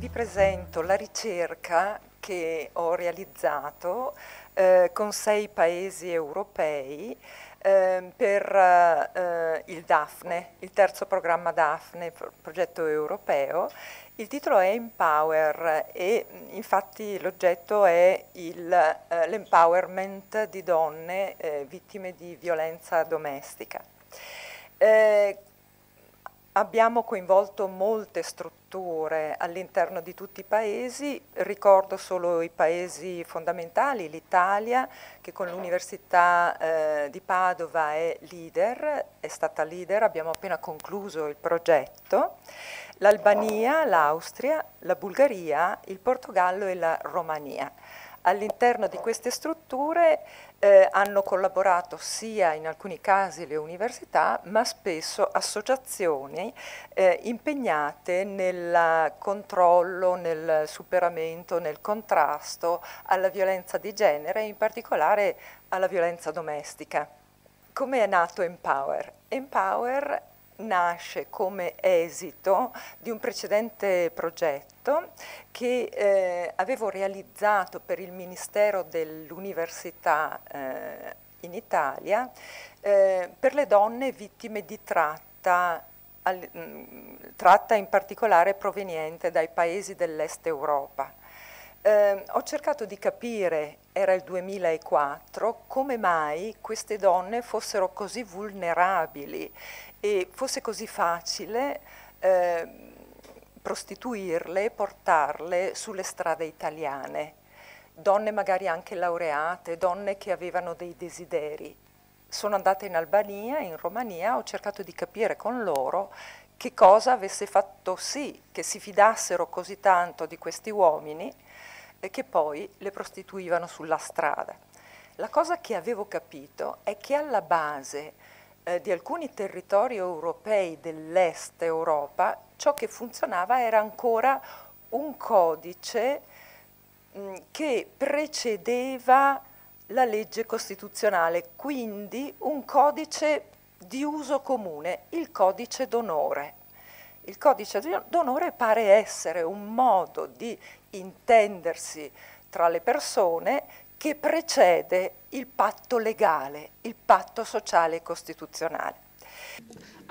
Vi presento la ricerca che ho realizzato eh, con sei paesi europei eh, per eh, il DAFNE, il terzo programma DAFNE, progetto europeo, il titolo è Empower e infatti l'oggetto è eh, l'empowerment eh, di donne eh, vittime di violenza domestica. Eh, abbiamo coinvolto molte strutture all'interno di tutti i paesi, ricordo solo i paesi fondamentali, l'Italia che con l'Università eh, di Padova è leader, è stata leader, abbiamo appena concluso il progetto l'Albania, l'Austria, la Bulgaria, il Portogallo e la Romania. All'interno di queste strutture eh, hanno collaborato sia in alcuni casi le università, ma spesso associazioni eh, impegnate nel controllo, nel superamento, nel contrasto alla violenza di genere, in particolare alla violenza domestica. Come è nato Empower? Empower nasce come esito di un precedente progetto che eh, avevo realizzato per il Ministero dell'Università eh, in Italia eh, per le donne vittime di tratta al, mh, mm, tratta in particolare proveniente dai paesi dell'est Europa. Eh, ho cercato di capire, era il 2004, come mai queste donne fossero così vulnerabili e fosse così facile eh, prostituirle e portarle sulle strade italiane, donne magari anche laureate, donne che avevano dei desideri. Sono andata in Albania, in Romania, ho cercato di capire con loro che cosa avesse fatto sì che si fidassero così tanto di questi uomini eh, che poi le prostituivano sulla strada. La cosa che avevo capito è che alla base eh, di alcuni territori europei dell'est Europa, ciò che funzionava era ancora un codice mh, mm, che precedeva la legge costituzionale, quindi un codice di uso comune, il codice d'onore. Il codice d'onore pare essere un modo di intendersi tra le persone che precede il patto legale, il patto sociale e costituzionale.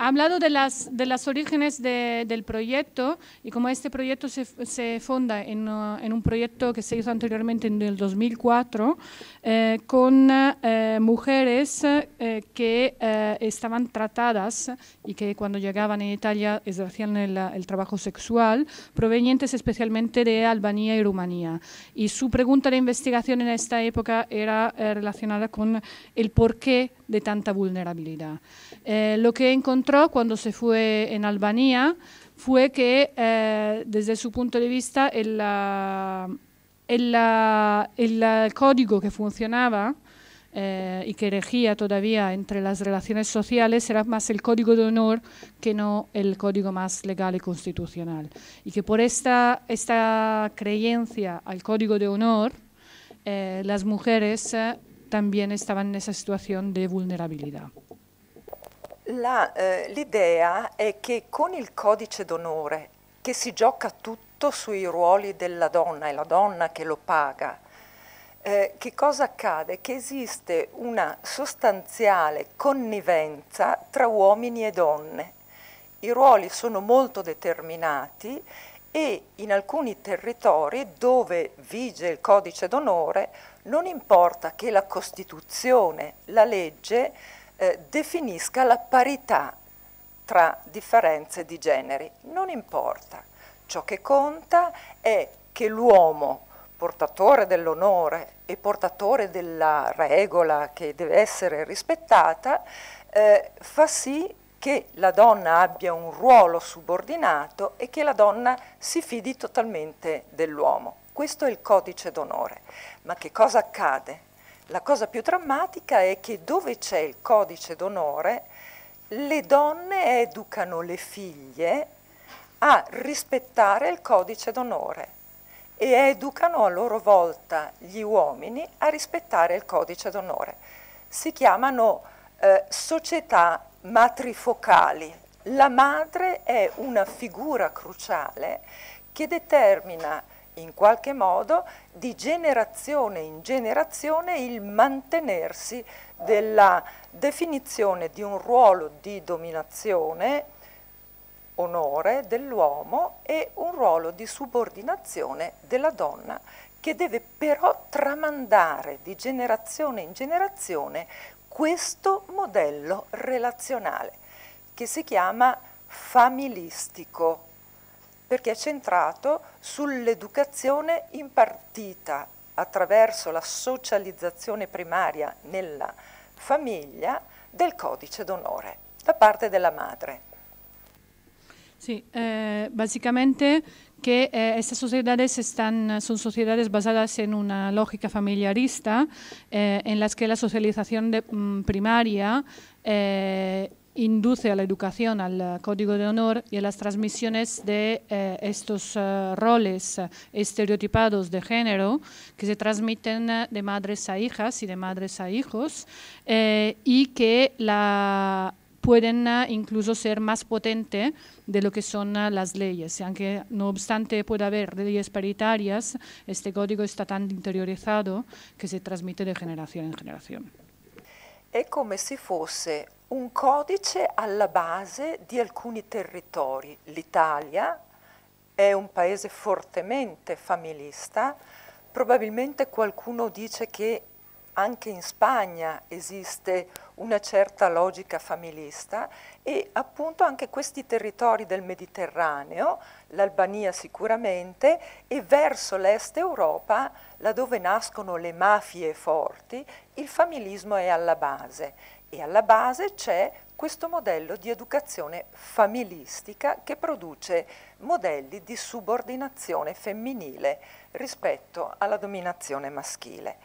Ha hablado de las, de las orígenes del proyecto y como este proyecto se, se funda en, uh, en, un proyecto que se hizo anteriormente en el 2004 eh, con eh, mujeres eh, que estaban tratadas y que cuando llegaban a Italia hacían el, el, trabajo sexual, provenientes especialmente de Albania y Rumanía. Y su pregunta de investigación en esta época era relacionada con el por qué de tanta vulnerabilidad. Eh, lo que encontró cuando se fue en Albania fue que eh, desde su punto de vista el, el, el código que funcionaba eh, y que regía todavía entre las relaciones sociales era más el código de honor que no el código más legal y constitucional. Y que por esta, esta creencia al código de honor, las mujeres también estaban en esa situación de vulnerabilidad. Eh, l'idea eh, è che con il codice d'onore, che si gioca tutto sui ruoli della donna, e la donna che lo paga, eh, che cosa accade? Che esiste una sostanziale connivenza tra uomini e donne. I ruoli sono molto determinati e in alcuni territori dove vige il codice d'onore non importa che la Costituzione, la legge, eh, definisca la parità tra differenze di generi, non importa. Ciò che conta è che l'uomo, portatore dell'onore e portatore della regola che deve essere rispettata, eh, fa sì che la donna abbia un ruolo subordinato e che la donna si fidi totalmente dell'uomo. Questo è il codice d'onore. Ma che cosa accade? La cosa più drammatica è che dove c'è il codice d'onore, le donne educano le figlie a rispettare il codice d'onore e educano a loro volta gli uomini a rispettare il codice d'onore. Si chiamano eh, società matrifocali. La madre è una figura cruciale che determina in qualche modo di generazione in generazione il mantenersi della definizione di un ruolo di dominazione, onore dell'uomo e un ruolo di subordinazione della donna che deve però tramandare di generazione in generazione questo modello relazionale che si chiama familistico perché è centrato sull'educazione impartita attraverso la socializzazione primaria nella famiglia del codice d'onore da parte della madre. Sì, eh, che eh, queste eh, estas sociedades están, son sociedades una logica familiarista eh, en las que la socializzazione de, mm, primaria eh, induce a la educación, al eh, código de honor y a las transmisiones de eh, estos eh, roles estereotipados de género que se transmiten de madres a hijas y de madres a hijos y que la pueden incluso ser más potente de lo que son las leyes. Aunque no obstante pueda haber leyes paritarias, este código está tan interiorizado que se transmite de generación en generación. Es como si fuese un codice alla base di alcuni territori. L'Italia è un paese fortemente familista, probabilmente qualcuno dice che anche in Spagna esiste una certa logica familista e appunto anche questi territori del Mediterraneo, l'Albania sicuramente, e verso l'est Europa, laddove nascono le mafie forti, il familismo è alla base e alla base c'è questo modello di educazione familistica che produce modelli di subordinazione femminile rispetto alla dominazione maschile.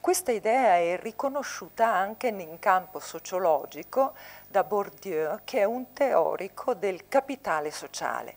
Questa idea è riconosciuta anche in campo sociologico da Bourdieu, che è un teorico del capitale sociale.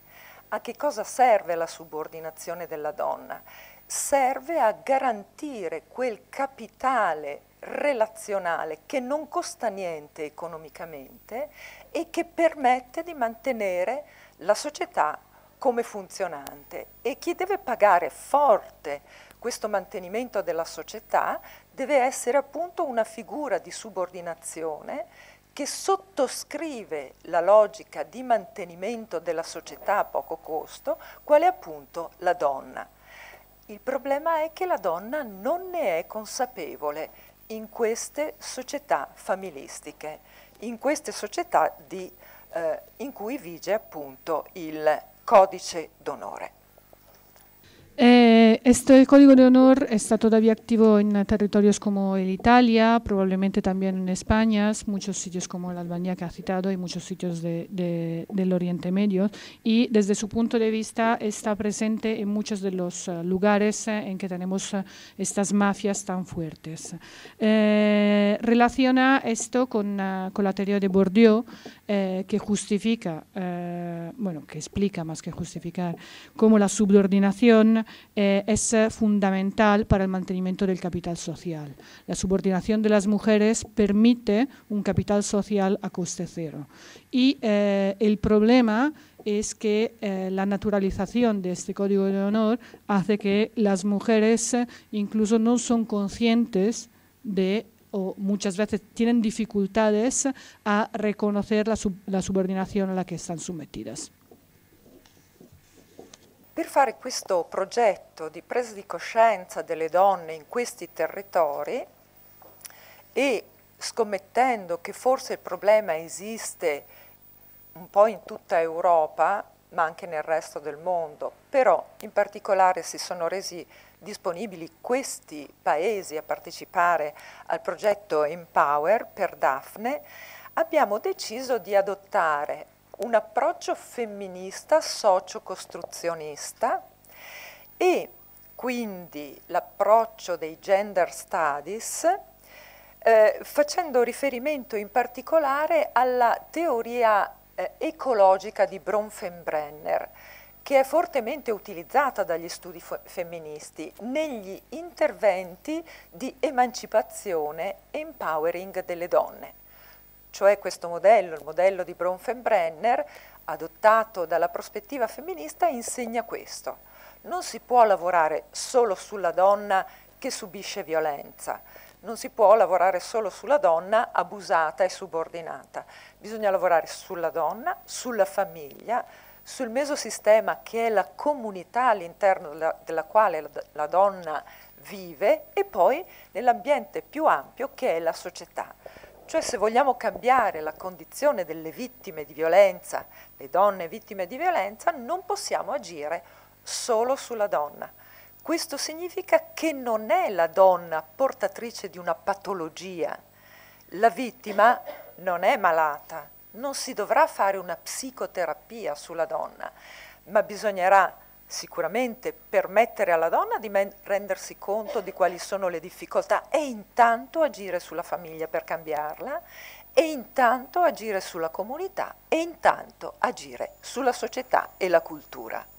A che cosa serve la subordinazione della donna? Serve a garantire quel capitale relazionale che non costa niente economicamente e che permette di mantenere la società come funzionante e chi deve pagare forte questo mantenimento della società deve essere appunto una figura di subordinazione che sottoscrive la logica di mantenimento della società a poco costo, quale appunto la donna. Il problema è che la donna non ne è consapevole in queste società familistiche, in queste società di, eh, in cui vige appunto il codice d'onore. Eh, este código de honor está todavía activo en territorios como el Italia, probablemente también en España, muchos sitios como la Albania que ha citado y muchos sitios del Oriente Medio. Y desde su punto de vista está presente en muchos de los eh, lugares eh, en que tenemos estas mafias tan fuertes. relaciona esto con, con la teoría de Bordeaux. Eh, que justifica, eh, bueno, que explica más que justificar, cómo la subordinación eh, es fundamental para el mantenimiento del capital social. La subordinación de las mujeres permite un capital social a coste cero. Y el problema es que la naturalización de este código de honor hace que las mujeres incluso no son conscientes de o muchas veces tienen dificultades a reconocer la, sub la subordinación a la que están sometidas. Per fare questo progetto di presa di coscienza delle donne in questi territori e scommettendo che forse il problema esiste un po' in tutta Europa, ma anche nel resto del mondo, però in particolare si sono resi disponibili questi paesi a partecipare al progetto Empower per Daphne, abbiamo deciso di adottare un approccio femminista sociocostruzionista e quindi l'approccio dei gender studies eh, facendo riferimento in particolare alla teoria eh, ecologica di Bronfenbrenner, che è fortemente utilizzata dagli studi femministi negli interventi di emancipazione e empowering delle donne. Cioè questo modello, il modello di Bronfenbrenner, adottato dalla prospettiva femminista, insegna questo. Non si può lavorare solo sulla donna che subisce violenza, non si può lavorare solo sulla donna abusata e subordinata, bisogna lavorare sulla donna, sulla famiglia, sul mesosistema che è la comunità all'interno della, della, quale la, la donna vive e poi nell'ambiente più ampio che è la società. Cioè se vogliamo cambiare la condizione delle vittime di violenza, le donne vittime di violenza, non possiamo agire solo sulla donna. Questo significa che non è la donna portatrice di una patologia. La vittima non è malata, non si dovrà fare una psicoterapia sulla donna, ma bisognerà sicuramente permettere alla donna di rendersi conto di quali sono le difficoltà e intanto agire sulla famiglia per cambiarla e intanto agire sulla comunità e intanto agire sulla società e la cultura.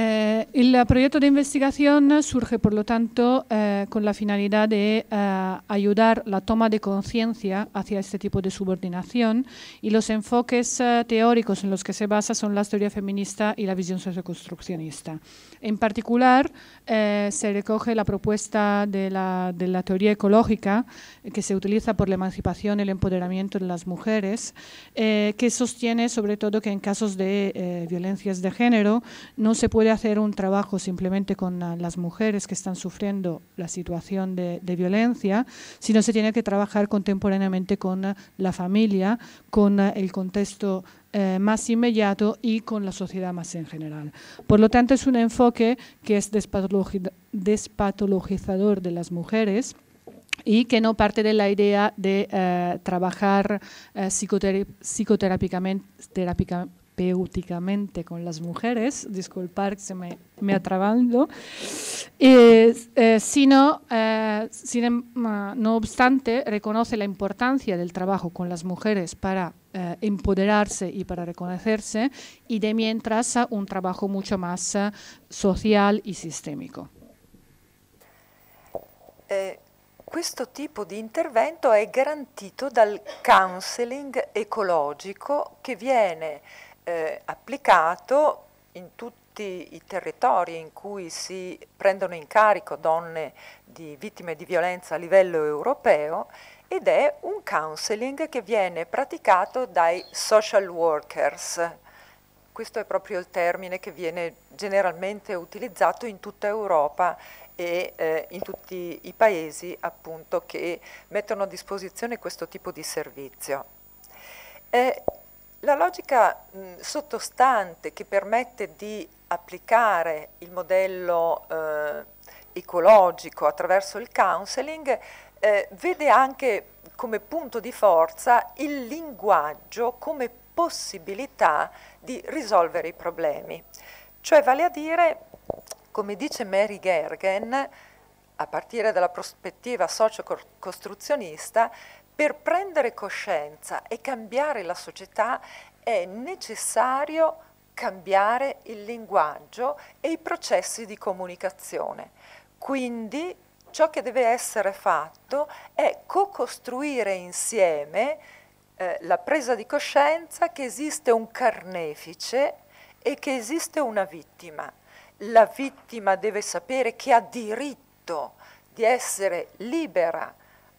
el eh, proyecto de investigación surge, por lo tanto, eh, con la finalidad de eh, ayudar la toma de conciencia hacia este tipo de subordinación y los enfoques teóricos en los que se basa son la teoría feminista y la visión socioconstruccionista. En particular, se recoge la propuesta de la teoría ecológica que se utiliza por la emancipación y el empoderamiento de las mujeres, eh, que sostiene sobre todo que en casos de eh, violencias de género no se puede hacer un trabajo simplemente con las mujeres que están sufriendo la situación de, violencia, sino se tiene que trabajar contemporáneamente con la familia, con el contexto eh, más inmediato y con la sociedad más en general. Por lo tanto, es un enfoque que es despatologizador de las mujeres y que no parte de la idea de eh, trabajar eh, psicoterapicamente psicoterapéuticamente con las mujeres, disculpar que se me, me atrabando, eh, sino, sin, em, ah, no obstante, reconoce la importancia del trabajo con las mujeres para empoderarse y para reconocerse, y de mientras un trabajo mucho más social y sistémico. questo tipo di intervento è garantito dal counseling ecologico che viene eh, applicato in tutti i territori in cui si prendono in carico donne di vittime di violenza a livello europeo ed è un counseling che viene praticato dai social workers. Questo è proprio il termine che viene generalmente utilizzato in tutta Europa e eh, in tutti i paesi appunto, che mettono a disposizione questo tipo di servizio. Eh, la logica mh, sottostante che permette di applicare il modello eh, ecologico attraverso il counseling eh, vede anche come punto di forza il linguaggio come possibilità di risolvere i problemi. Cioè vale a dire come dice Mary Gergen, a partire dalla prospettiva sociocostruzionista, per prendere coscienza e cambiare la società è necessario cambiare il linguaggio e i processi di comunicazione. Quindi ciò che deve essere fatto è co-costruire insieme eh, la presa di coscienza che esiste un carnefice e che esiste una vittima la vittima deve sapere che ha diritto di essere libera,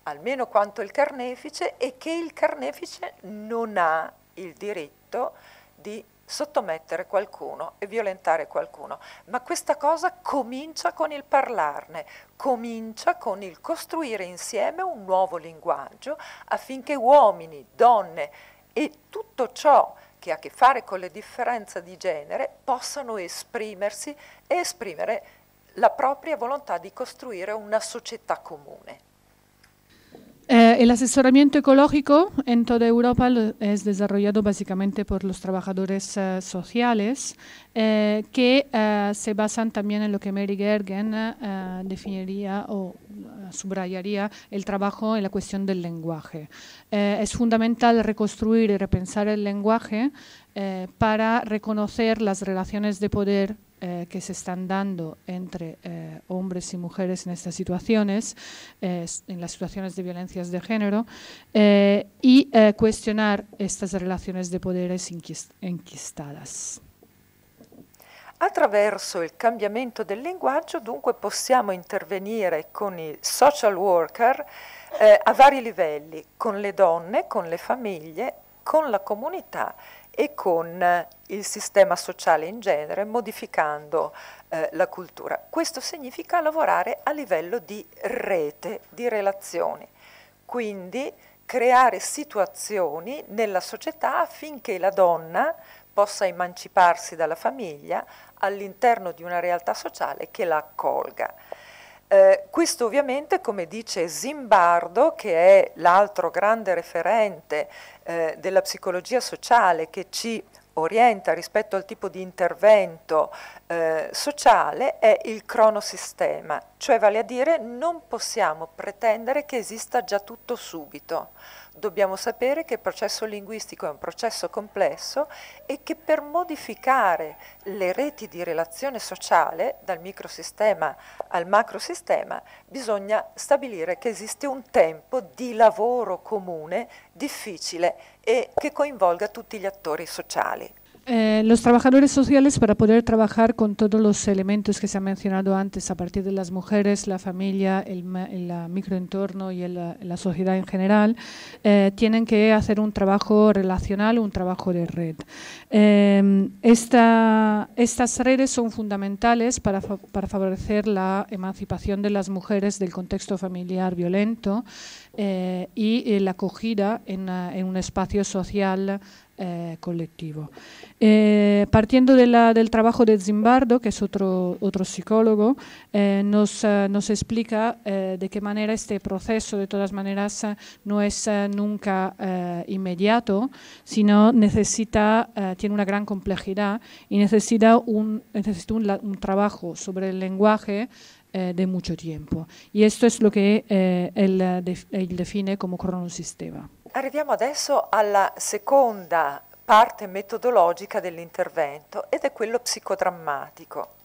almeno quanto il carnefice, e che il carnefice non ha il diritto di sottomettere qualcuno e violentare qualcuno. Ma questa cosa comincia con il parlarne, comincia con il costruire insieme un nuovo linguaggio affinché uomini, donne e tutto ciò che ha a che fare con le differenze di genere possano esprimersi e esprimere la propria volontà di costruire una società comune. Eh, el asesoramiento ecológico en toda Europa es desarrollado básicamente por los trabajadores eh, sociales eh, que se basan también en lo que Mary Gergen definiría o subrayaría el trabajo en la cuestión del lenguaje. es fundamental reconstruir y repensar el lenguaje para reconocer las relaciones de poder eh, que se están dando entre eh, hombres y mujeres en estas situaciones, eh, en las situaciones de violencias de género, eh, y eh, cuestionar estas relaciones de poderes inquist Attraverso il cambiamento del linguaggio, dunque, possiamo intervenire con i social worker eh, a vari livelli, con le donne, con le famiglie, con la comunità e con eh, il sistema sociale in genere, modificando eh, la cultura. Questo significa lavorare a livello di rete, di relazioni, quindi creare situazioni nella società affinché la donna possa emanciparsi dalla famiglia all'interno di una realtà sociale che la accolga. Eh, questo ovviamente, come dice Zimbardo, che è l'altro grande referente eh, della psicologia sociale che ci orienta rispetto al tipo di intervento eh, sociale, è il cronosistema, cioè vale a dire non possiamo pretendere che esista già tutto subito, dobbiamo sapere che il processo linguistico è un processo complesso e che per modificare le reti di relazione sociale dal microsistema al macrosistema bisogna stabilire che esiste un tempo di lavoro comune difficile e che coinvolga tutti gli attori sociali. Eh, los trabajadores sociales para poder trabajar con todos los elementos que se han mencionado antes, a partir de las mujeres, la familia, el, microentorno y la sociedad en general, eh, tienen que hacer un trabajo relacional, un trabajo de red. Eh, estas redes son fundamentales para, favorecer la emancipación de las mujeres del contexto familiar violento, y la acogida en, en, un espacio social eh, colectivo. Eh, partiendo del trabajo de Zimbardo, que es otro, otro psicólogo, eh, nos, explica de qué manera este proceso, de todas maneras, no es nunca inmediato, sino necesita, tiene una gran complejidad y necesita un, necesita un, trabajo sobre el lenguaje de mucho tiempo. Y esto es lo que él, él define como cronosistema. Arriviamo adesso alla seconda parte metodologica dell'intervento ed è quello psicodrammatico.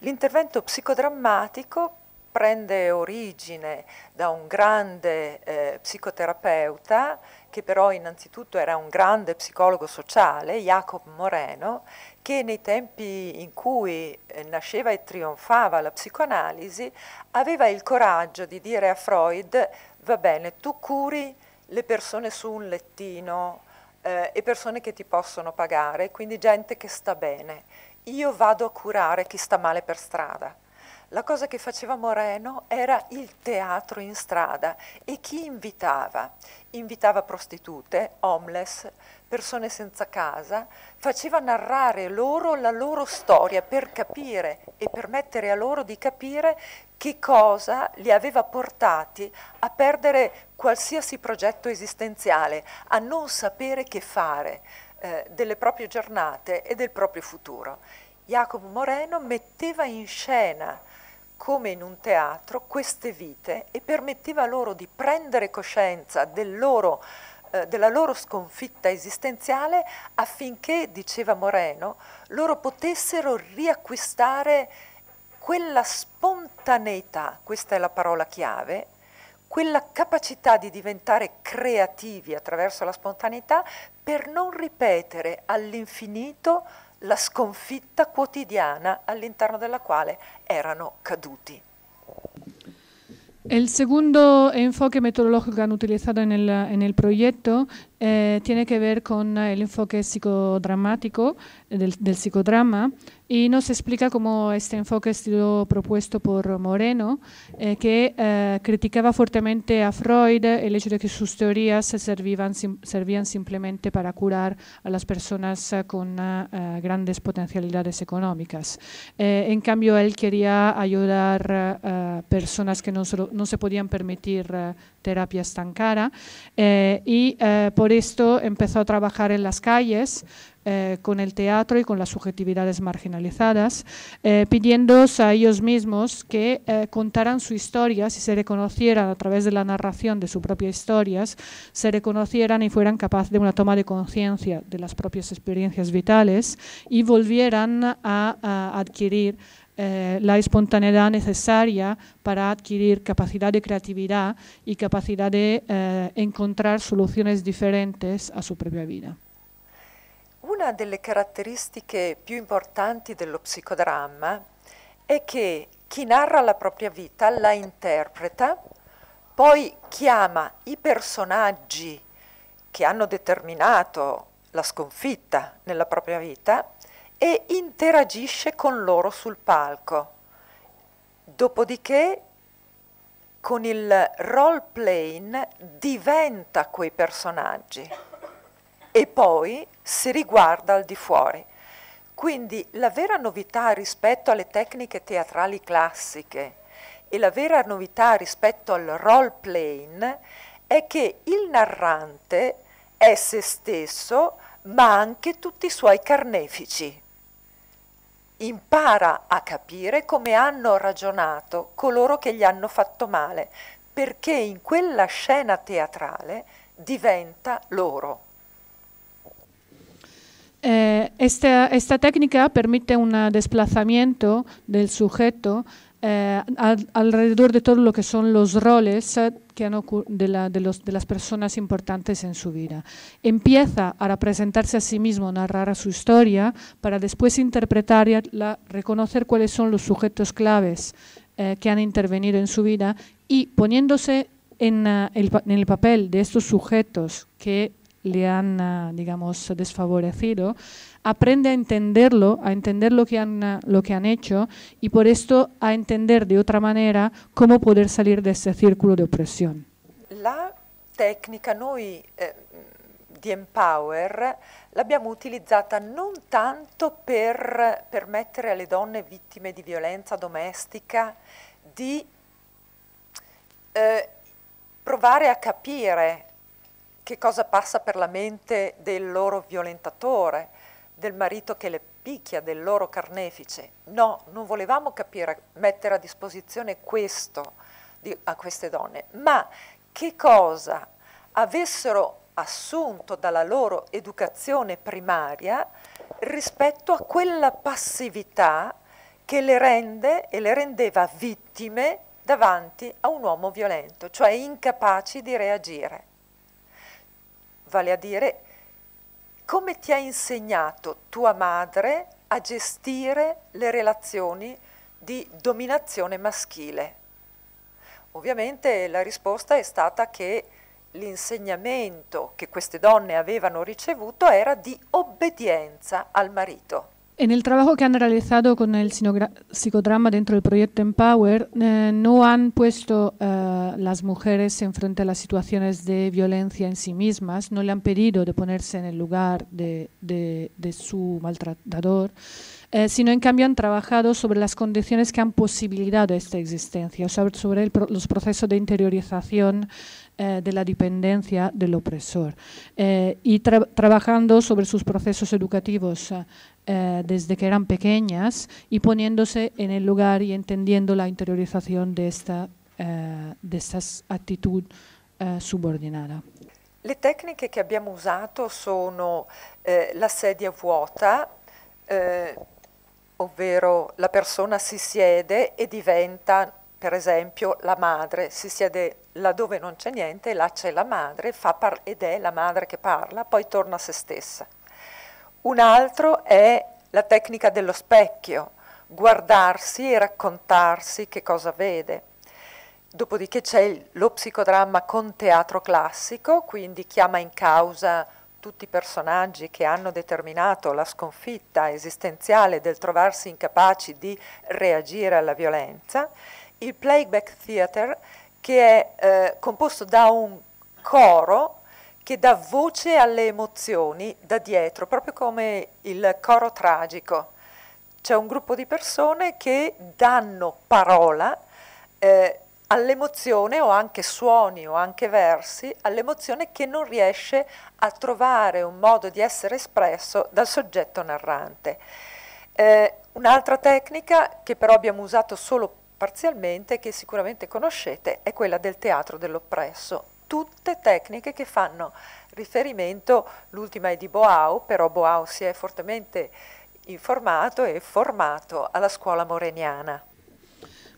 L'intervento psicodrammatico prende origine da un grande eh, psicoterapeuta che però innanzitutto era un grande psicologo sociale, Jacob Moreno, che nei tempi in cui eh, nasceva e trionfava la psicoanalisi aveva il coraggio di dire a Freud, va bene, tu curi le persone su un lettino eh, e persone che ti possono pagare, quindi gente che sta bene. Io vado a curare chi sta male per strada. La cosa che faceva Moreno era il teatro in strada e chi invitava? Invitava prostitute, homeless, persone senza casa, faceva narrare loro la loro storia per capire e permettere a loro di capire che cosa li aveva portati a perdere qualsiasi progetto esistenziale, a non sapere che fare eh, delle proprie giornate e del proprio futuro. Jacopo Moreno metteva in scena come in un teatro queste vite e permetteva loro di prendere coscienza del loro, eh, della loro sconfitta esistenziale affinché, diceva Moreno, loro potessero riacquistare quella spontaneità, questa è la parola chiave, quella capacità di diventare creativi attraverso la spontaneità per non ripetere all'infinito la sconfitta quotidiana all'interno della quale erano caduti. El segundo enfoque metodológico que han utilizado en el, en el proyecto Eh, tiene que ver con ah, el enfoque psicodramático eh, del, psicodrama y nos explica cómo este enfoque ha sido propuesto por Moreno, eh, que criticaba fuertemente a Freud el hecho de que sus teorías servían, servían simplemente para curar a las personas con ah, grandes potencialidades económicas. en cambio, él quería ayudar a personas que no, no se podían permitir terapias tan caras y por por esto empezó a trabajar en las calles eh, con el teatro y con las subjetividades marginalizadas, eh, pidiendo a ellos mismos que eh, contaran su historia, si se reconocieran a través de la narración de sus propias historias, se reconocieran y fueran capaces de una toma de conciencia de las propias experiencias vitales y volvieran a adquirir Eh, la espontaneidad necesaria para adquirir capacidad de creatividad y capacidad de eh, encontrar soluciones diferentes a su propia vida. Una delle caratteristiche più importanti dello psicodramma è che chi narra la propria vita la interpreta, poi chiama i personaggi che hanno determinato la sconfitta nella propria vita e interagisce con loro sul palco. Dopodiché con il role playing diventa quei personaggi e poi si riguarda al di fuori. Quindi la vera novità rispetto alle tecniche teatrali classiche e la vera novità rispetto al role playing è che il narrante è se stesso ma anche tutti i suoi carnefici impara a capire come hanno ragionato coloro che gli hanno fatto male, perché in quella scena teatrale diventa loro. Eh, esta, esta técnica permite un desplazamiento del sujeto Eh, alrededor de todo lo que son los roles eh, que han de, las personas importantes en su vida. Empieza a representarse a sí mismo, narrar su historia, para después interpretarla, reconocer cuáles son los sujetos claves eh, que han intervenido en su vida y poniéndose en, el, en el papel de estos sujetos que le han, eh, digamos, desfavorecido, aprende a entenderlo, a entender lo que, han, eh, lo que han hecho y por esto a entender de otra manera cómo poder salir de ese círculo de opresión. La tecnica noi eh, di Empower l'abbiamo utilizzata non tanto per permettere alle donne vittime di violenza domestica di eh, provare a capire che cosa passa per la mente del loro violentatore, del marito che le picchia, del loro carnefice. No, non volevamo capire, mettere a disposizione questo di, a queste donne, ma che cosa avessero assunto dalla loro educazione primaria rispetto a quella passività che le rende e le rendeva vittime davanti a un uomo violento, cioè incapaci di reagire vale a dire come ti ha insegnato tua madre a gestire le relazioni di dominazione maschile? Ovviamente la risposta è stata che l'insegnamento che queste donne avevano ricevuto era di obbedienza al marito. En el trabajo que han realizado con el psicodrama dentro del proyecto Empower, eh, no han puesto eh, las mujeres en frente a las situaciones de violencia en sí mismas, no le han pedido de ponerse en el lugar de, su maltratador, eh, sino en cambio han trabajado sobre las condiciones que han posibilitado esta existencia, sobre los procesos de interiorización eh, de la dependencia del opresor eh, y trabajando sobre sus procesos educativos eh, desde que eran pequeñas y poniéndose en el lugar y entendiendo la interiorización de esta, de estas actitud subordinada. Le tecniche che abbiamo usato sono la sedia vuota, ovvero la persona si siede e diventa per esempio la madre si siede laddove non c'è niente, là c'è la madre par- ed è la madre che parla, poi torna a se stessa. Un altro è la tecnica dello specchio, guardarsi e raccontarsi che cosa vede. Dopodiché c'è lo psicodramma con teatro classico, quindi chiama in causa tutti i personaggi che hanno determinato la sconfitta esistenziale del trovarsi incapaci di reagire alla violenza il Playback Theater che è eh, composto da un coro che dà voce alle emozioni da dietro, proprio come il coro tragico. C'è un gruppo di persone che danno parola eh, all'emozione o anche suoni o anche versi, all'emozione che non riesce a trovare un modo di essere espresso dal soggetto narrante. Eh, un'altra tecnica che però abbiamo usato solo parzialmente che sicuramente conoscete è quella del teatro dell'oppresso. Tutte tecniche che fanno riferimento, l'ultima è di Boau, però Boau si è fortemente informato e formato alla scuola moreniana.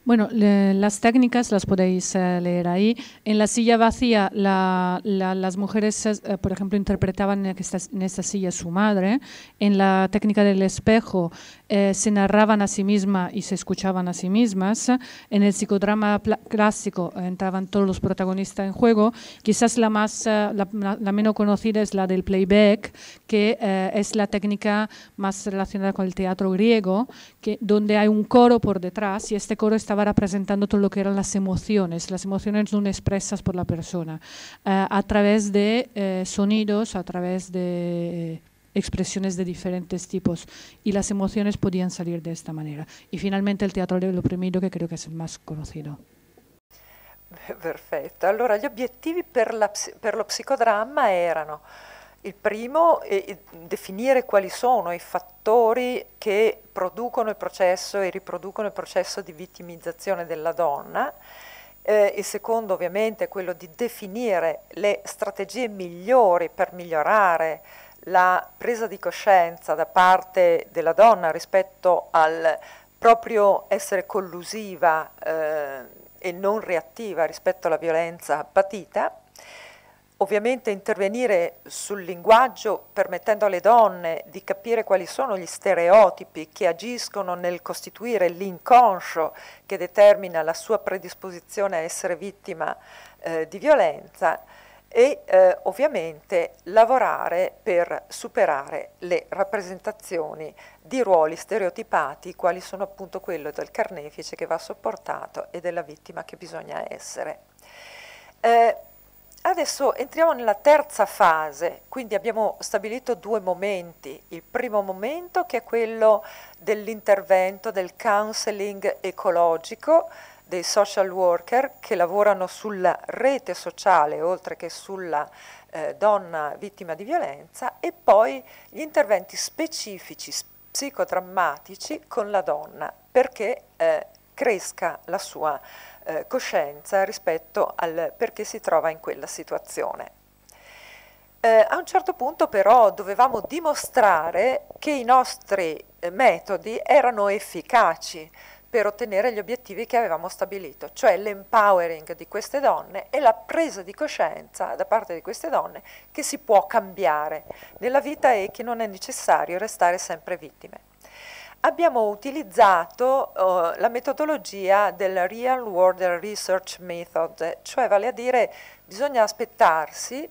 Bueno, le, las técnicas las podéis eh, leer ahí. En la silla vacía, la, la, las mujeres, eh, por ejemplo, interpretaban que esta, en esta silla su madre. En la técnica del espejo, Eh, se narraban a sí mismas y se escuchaban a sí mismas. En el psicodrama clásico eh, entraban todos los protagonistas en juego. Quizás la, más, eh, la, menos conocida es la del playback, que es la técnica más relacionada con el teatro griego, que, donde hay un coro por detrás y este coro estaba representando todo lo que eran las emociones, las emociones no expresas por la persona, a través de sonidos, a través de expresiones de diferentes tipos y las emociones podían salir de esta manera. Y finalmente el teatro del oprimido, que creo que es el más conocido. Perfetto, allora gli obiettivi per, la, per lo psicodramma erano il primo, eh, definire quali sono i fattori che producono il processo e riproducono il processo di vittimizzazione della donna, eh, il secondo ovviamente è quello di definire le strategie migliori per migliorare la la presa di coscienza da parte della donna rispetto al proprio essere collusiva eh, e non reattiva rispetto alla violenza patita, ovviamente intervenire sul linguaggio permettendo alle donne di capire quali sono gli stereotipi che agiscono nel costituire l'inconscio che determina la sua predisposizione a essere vittima eh, di violenza e eh, ovviamente lavorare per superare le rappresentazioni di ruoli stereotipati quali sono appunto quello del carnefice che va sopportato e della vittima che bisogna essere. Eh, adesso entriamo nella terza fase, quindi abbiamo stabilito due momenti. Il primo momento che è quello dell'intervento, del counseling ecologico, dei social worker che lavorano sulla rete sociale oltre che sulla eh, donna vittima di violenza e poi gli interventi specifici psicodrammatici con la donna perché eh, cresca la sua eh, coscienza rispetto al perché si trova in quella situazione. Eh, a un certo punto però dovevamo dimostrare che i nostri eh, metodi erano efficaci, per ottenere gli obiettivi che avevamo stabilito, cioè l'empowering di queste donne e la presa di coscienza da parte di queste donne che si può cambiare nella vita e che non è necessario restare sempre vittime. Abbiamo utilizzato uh, la metodologia del Real World Research Method, cioè vale a dire bisogna aspettarsi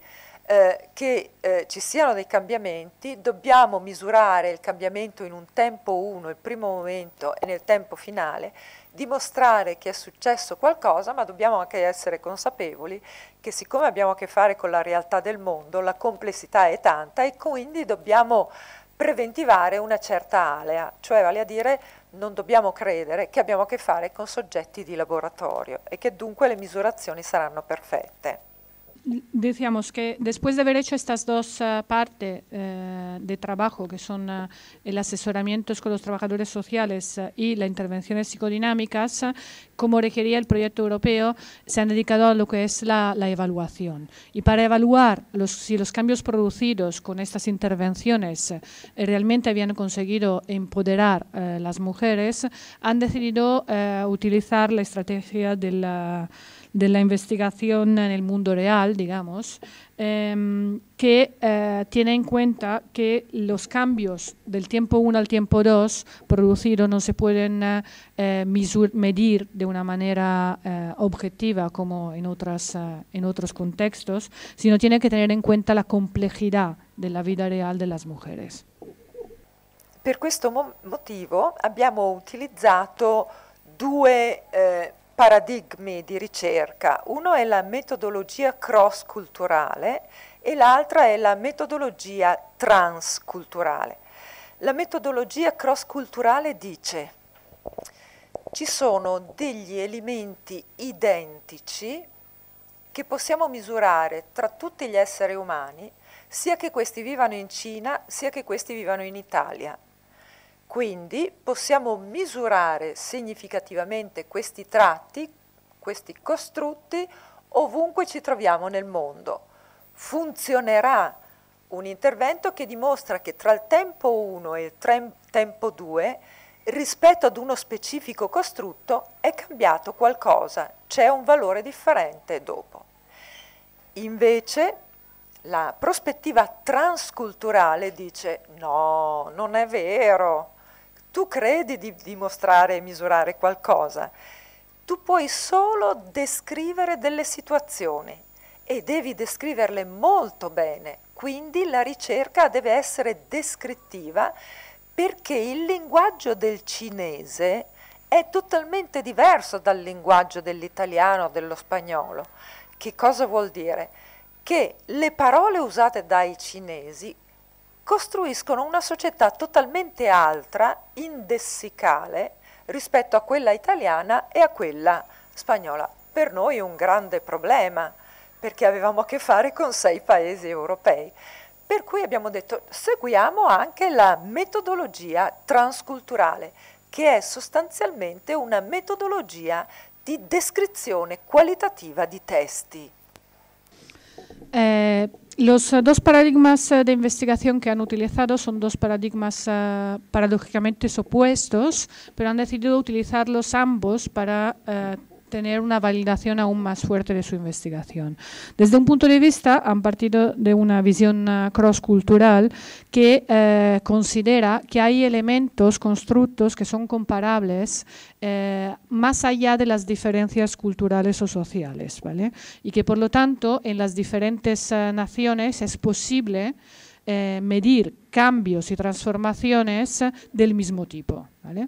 eh, che eh, ci siano dei cambiamenti, dobbiamo misurare il cambiamento in un tempo 1, il primo momento e nel tempo finale, dimostrare che è successo qualcosa, ma dobbiamo anche essere consapevoli che siccome abbiamo a che fare con la realtà del mondo, la complessità è tanta e quindi dobbiamo preventivare una certa alea, cioè vale a dire non dobbiamo credere che abbiamo a che fare con soggetti di laboratorio e che dunque le misurazioni saranno perfette. decíamos que después de haber hecho estas dos eh, partes eh, de trabajo, que son eh, el asesoramiento con los trabajadores sociales y las intervenciones psicodinámicas, como requería el proyecto europeo, se han dedicado a lo que es la, evaluación. Y para evaluar los, si los cambios producidos con estas intervenciones realmente habían conseguido empoderar a las mujeres, han decidido utilizar la estrategia de la de la investigación en el mundo real, digamos, em, que eh, tiene en cuenta que los cambios del tiempo 1 al tiempo 2 producidos no se pueden eh, eh, medir de una manera objetiva como en, otras, en otros contextos, sino tiene que tener en cuenta la complejidad de la vida real de las mujeres. Per questo motivo abbiamo utilizzato due paradigmi di ricerca, uno è la metodologia cross-culturale e l'altra è la metodologia transculturale. La metodologia cross-culturale dice ci sono degli elementi identici che possiamo misurare tra tutti gli esseri umani, sia che questi vivano in Cina, sia che questi vivano in Italia, quindi possiamo misurare significativamente questi tratti, questi costrutti, ovunque ci troviamo nel mondo. Funzionerà un intervento che dimostra che tra il tempo 1 e il tre, tempo 2, rispetto ad uno specifico costrutto, è cambiato qualcosa, c'è un valore differente dopo. Invece la prospettiva transculturale dice no, non è vero, tu credi di dimostrare e misurare qualcosa, tu puoi solo descrivere delle situazioni e devi descriverle molto bene, quindi la ricerca deve essere descrittiva perché il linguaggio del cinese è totalmente diverso dal linguaggio dell'italiano, dello spagnolo. Che cosa vuol dire? Che le parole usate dai cinesi costruiscono una società totalmente altra, indessicale, rispetto a quella italiana e a quella spagnola. Per noi un grande problema, perché avevamo a che fare con sei paesi europei. Per cui abbiamo detto seguiamo anche la metodologia transculturale, che è sostanzialmente una metodologia di descrizione qualitativa di testi. Eh, los eh, dos paradigmas eh, de investigación que han utilizado son dos paradigmas paradójicamente opuestos, pero han decidido utilizarlos ambos para tener una validación aún más fuerte de su investigación. Desde un punto de vista, han partido de una visión cross-cultural que eh, considera que hay elementos, constructos que son comparables eh, más allá de las diferencias culturales o sociales, ¿vale? Y que por lo tanto en las diferentes eh, naciones es posible medir cambios y transformaciones del mismo tipo, ¿vale?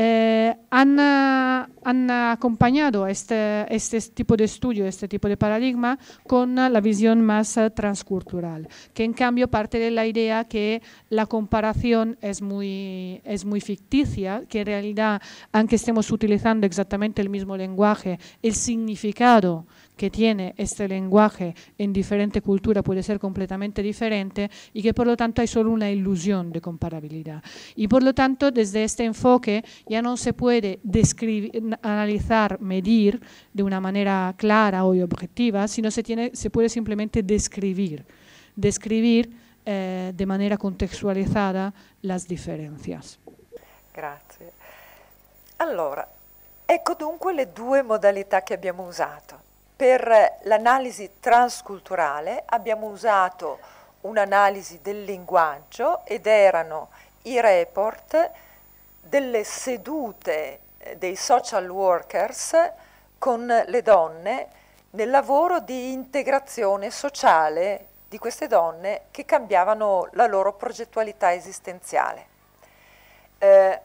Eh, han, eh, han, acompañado este, este, tipo de estudio, este tipo de paradigma, con la visión más eh, transcultural, que en cambio parte de la idea que la comparación es muy, es muy ficticia, que en realidad, aunque estemos utilizando exactamente el mismo lenguaje, el significado que tiene este lenguaje en diferente cultura puede ser completamente diferente y que por lo tanto hay solo una ilusión de comparabilidad. Y por lo tanto, desde este enfoque ya no se puede analizar, medir de una manera clara o objetiva, sino se, tiene, se puede simplemente describir, describir eh, de manera contextualizada las diferencias. Gracias. Allora, ecco dunque le due modalità che abbiamo usato. Per l'analisi transculturale abbiamo usato un'analisi del linguaggio ed erano i report delle sedute eh, dei social workers con le donne nel lavoro di integrazione sociale di queste donne che cambiavano la loro progettualità esistenziale. Eh,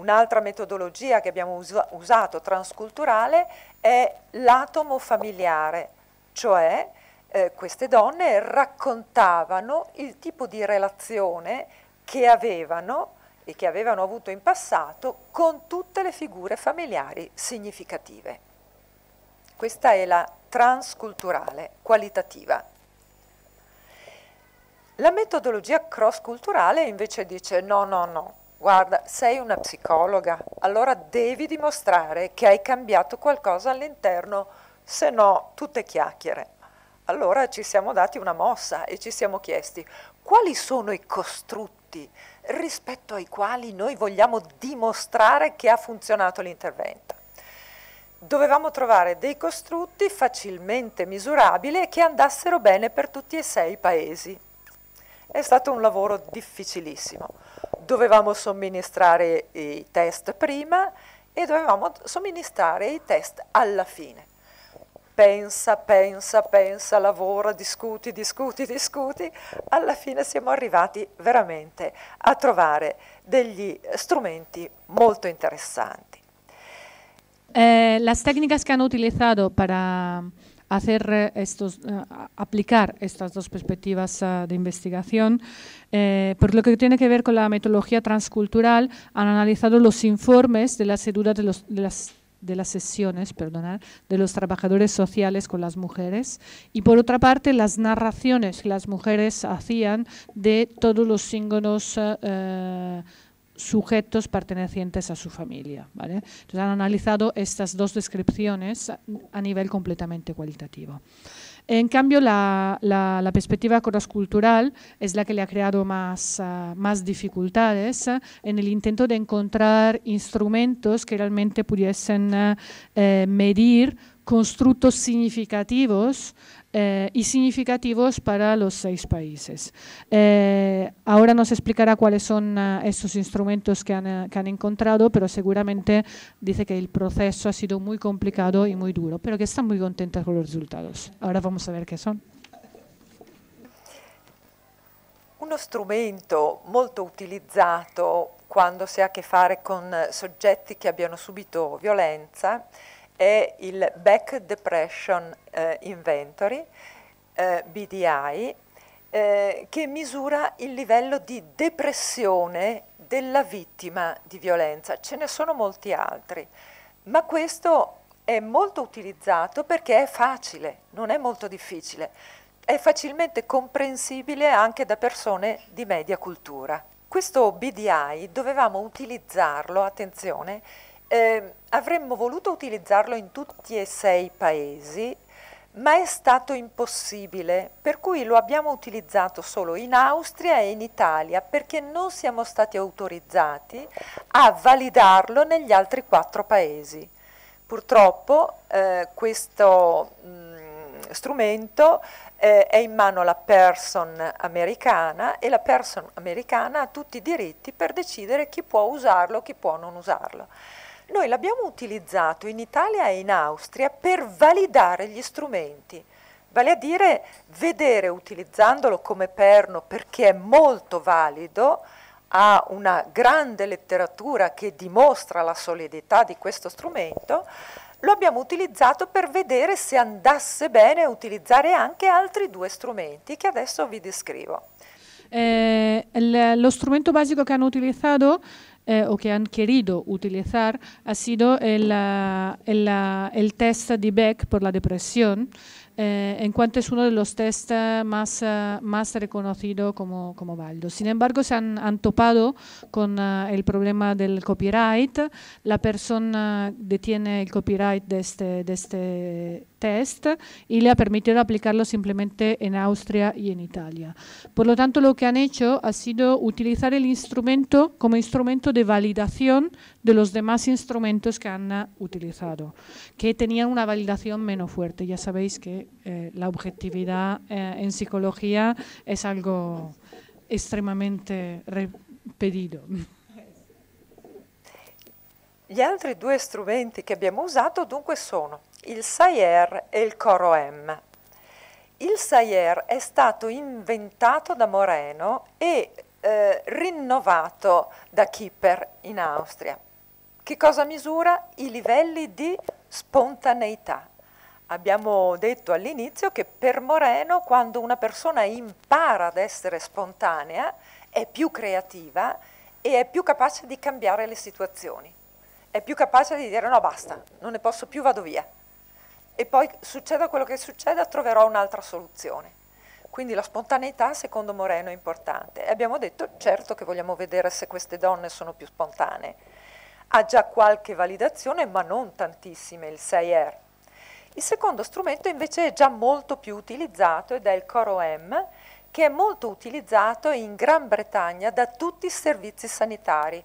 Un'altra metodologia che abbiamo usa usato transculturale è l'atomo familiare, cioè eh, queste donne raccontavano il tipo di relazione che avevano e che avevano avuto in passato con tutte le figure familiari significative. Questa è la transculturale, qualitativa. La metodologia cross-culturale invece dice no, no, no, guarda, sei una psicologa, allora devi dimostrare che hai cambiato qualcosa all'interno, se no tutte chiacchiere. Allora ci siamo dati una mossa e ci siamo chiesti quali sono i costrutti rispetto ai quali noi vogliamo dimostrare che ha funzionato l'intervento. Dovevamo trovare dei costrutti facilmente misurabili che andassero bene per tutti e sei i paesi. È stato un lavoro difficilissimo dovevamo somministrare i test prima e dovevamo somministrare i test alla fine. Pensa, pensa, pensa, lavora, discuti, discuti, discuti, alla fine siamo arrivati veramente a trovare degli strumenti molto interessanti. Eh, las técnicas que han utilizado para hacer eh, estos, eh, aplicar estas dos perspectivas eh, de investigación. por lo que tiene que ver con la metodología transcultural, han analizado los informes de las de, de las de las sesiones, perdonar, de los trabajadores sociales con las mujeres y por otra parte las narraciones que las mujeres hacían de todos los símbolos sujetos pertenecientes a su familia. han analizado estas dos descripciones a nivel completamente cualitativo. En cambio, la, perspectiva crosscultural es la que le ha creado más, ah, dificultades ah, en el intento de encontrar instrumentos que realmente pudiesen ah, eh, medir constructos significativos eh, y significativos para los seis países. Eh, ahora nos explicará cuáles son uh, esos instrumentos que han, eh, que han, encontrado, pero seguramente dice que el proceso ha sido muy complicado y muy duro, pero que están muy contentas con los resultados. Ahora vamos a ver qué son. Uno strumento molto utilizzato quando si ha a che fare con eh, soggetti che abbiano subito violenza è il Back Depression eh, Inventory, eh, BDI, eh, che misura il livello di depressione della vittima di violenza. Ce ne sono molti altri, ma questo è molto utilizzato perché è facile, non è molto difficile, è facilmente comprensibile anche da persone di media cultura. Questo BDI dovevamo utilizzarlo, attenzione, eh, avremmo voluto utilizzarlo in tutti e sei i paesi, ma è stato impossibile, per cui lo abbiamo utilizzato solo in Austria e in Italia perché non siamo stati autorizzati a validarlo negli altri quattro paesi. Purtroppo eh, questo mh, mm, strumento eh, è in mano alla person americana e la person americana ha tutti i diritti per decidere chi può usarlo, e chi può non usarlo. Noi l'abbiamo utilizzato in Italia e in Austria per validare gli strumenti, vale a dire vedere utilizzandolo come perno perché è molto valido, ha una grande letteratura che dimostra la solidità di questo strumento, lo abbiamo utilizzato per vedere se andasse bene utilizzare anche altri due strumenti che adesso vi descrivo. Eh, lo strumento basico che hanno utilizzato Eh, o que han querido utilizar ha sido el, el test de Beck por la depresión, eh, en cuanto es uno de los test eh, más, más reconocido como, como válido. Sin embargo, se han, topado con el problema del copyright. La persona detiene el copyright de este, de este test y le ha permitido aplicarlo simplemente en Austria y en Italia. Por lo tanto, lo que han hecho ha sido utilizar el instrumento como instrumento de validación de los demás instrumentos que han utilizado, que tenían una validación menos fuerte. Ya sabéis que eh, la objetividad eh, en psicología es algo extremadamente pedido Gli altri due strumenti que abbiamo usado dunque sono il Sayer e il coro M. Il Sayer è stato inventato da Moreno e eh, rinnovato da Kipper in Austria. Che cosa misura? I livelli di spontaneità. Abbiamo detto all'inizio che per Moreno quando una persona impara ad essere spontanea è più creativa e è più capace di cambiare le situazioni, è più capace di dire no basta, non ne posso più, vado via e poi succeda quello che succeda troverò un'altra soluzione. Quindi la spontaneità secondo Moreno è importante e abbiamo detto certo che vogliamo vedere se queste donne sono più spontanee. Ha già qualche validazione ma non tantissime il 6R. Il secondo strumento invece è già molto più utilizzato ed è il Coro M che è molto utilizzato in Gran Bretagna da tutti i servizi sanitari